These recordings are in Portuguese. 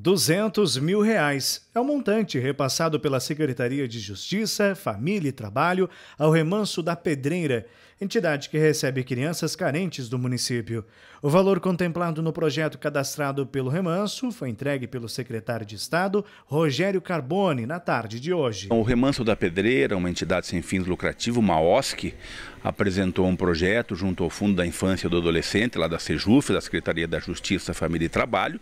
200 mil reais é o montante repassado pela Secretaria de Justiça, Família e Trabalho ao Remanso da Pedreira, entidade que recebe crianças carentes do município. O valor contemplado no projeto cadastrado pelo Remanso foi entregue pelo secretário de Estado, Rogério Carbone, na tarde de hoje. Então, o Remanso da Pedreira, uma entidade sem fins lucrativos, uma OSC, apresentou um projeto junto ao Fundo da Infância e do Adolescente, lá da SEJUF, da Secretaria da Justiça, Família e Trabalho,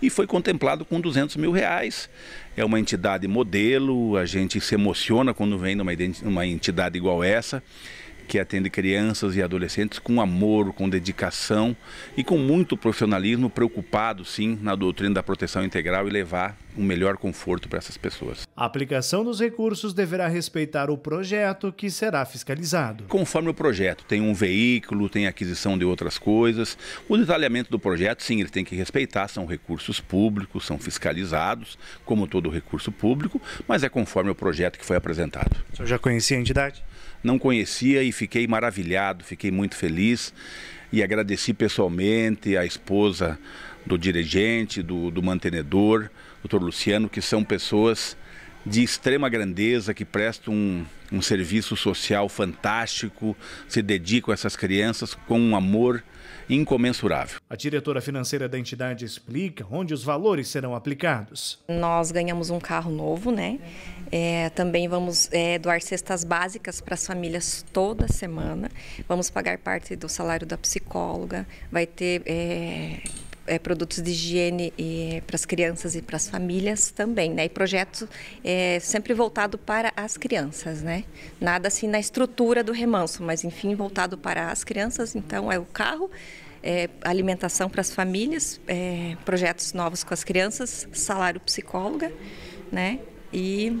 e foi contemplado com 200 mil reais. É uma entidade modelo, a gente se emociona quando vem numa entidade igual essa que atende crianças e adolescentes com amor, com dedicação e com muito profissionalismo, preocupado sim na doutrina da proteção integral e levar um melhor conforto para essas pessoas. A aplicação dos recursos deverá respeitar o projeto que será fiscalizado. Conforme o projeto, tem um veículo, tem aquisição de outras coisas. O detalhamento do projeto, sim, ele tem que respeitar, são recursos públicos, são fiscalizados, como todo recurso público, mas é conforme o projeto que foi apresentado. O senhor já conhecia a entidade? não conhecia e fiquei maravilhado, fiquei muito feliz e agradeci pessoalmente à esposa do dirigente, do, do mantenedor, doutor Luciano, que são pessoas de extrema grandeza, que prestam um, um serviço social fantástico, se dedicam a essas crianças com um amor incomensurável. A diretora financeira da entidade explica onde os valores serão aplicados. Nós ganhamos um carro novo, né? É, também vamos é, doar cestas básicas para as famílias toda semana. Vamos pagar parte do salário da psicóloga. Vai ter é, é, produtos de higiene para as crianças e para as famílias também, né? E projeto é, sempre voltado para as crianças, né? Nada assim na estrutura do remanso, mas enfim voltado para as crianças. Então é o carro, é, alimentação para as famílias, é, projetos novos com as crianças, salário psicóloga, né? E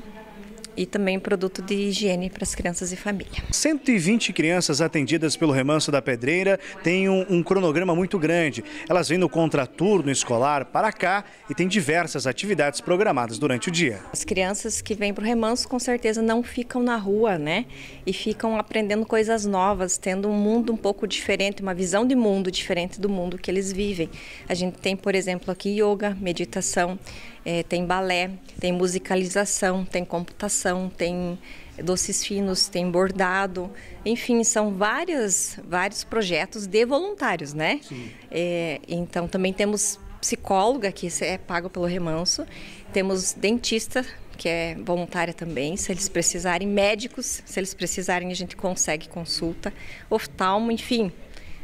e também produto de higiene para as crianças e família. 120 crianças atendidas pelo Remanso da Pedreira têm um, um cronograma muito grande. Elas vêm no contraturno escolar para cá e tem diversas atividades programadas durante o dia. As crianças que vêm para o Remanso com certeza não ficam na rua, né? E ficam aprendendo coisas novas, tendo um mundo um pouco diferente, uma visão de mundo diferente do mundo que eles vivem. A gente tem, por exemplo, aqui yoga, meditação, é, tem balé, tem musicalização, tem computação tem doces finos, tem bordado, enfim, são várias, vários projetos de voluntários, né? Sim. É, então também temos psicóloga, que é pago pelo remanso, temos dentista, que é voluntária também, se eles precisarem, médicos, se eles precisarem, a gente consegue consulta, oftalmo, enfim,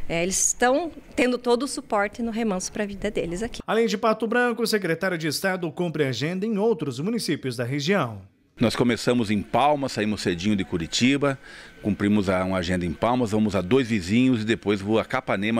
é, eles estão tendo todo o suporte no remanso para a vida deles aqui. Além de Pato Branco, o secretário de Estado cumpre agenda em outros municípios da região. Nós começamos em Palmas, saímos cedinho de Curitiba, cumprimos a, uma agenda em Palmas, vamos a dois vizinhos e depois vou a Capanema.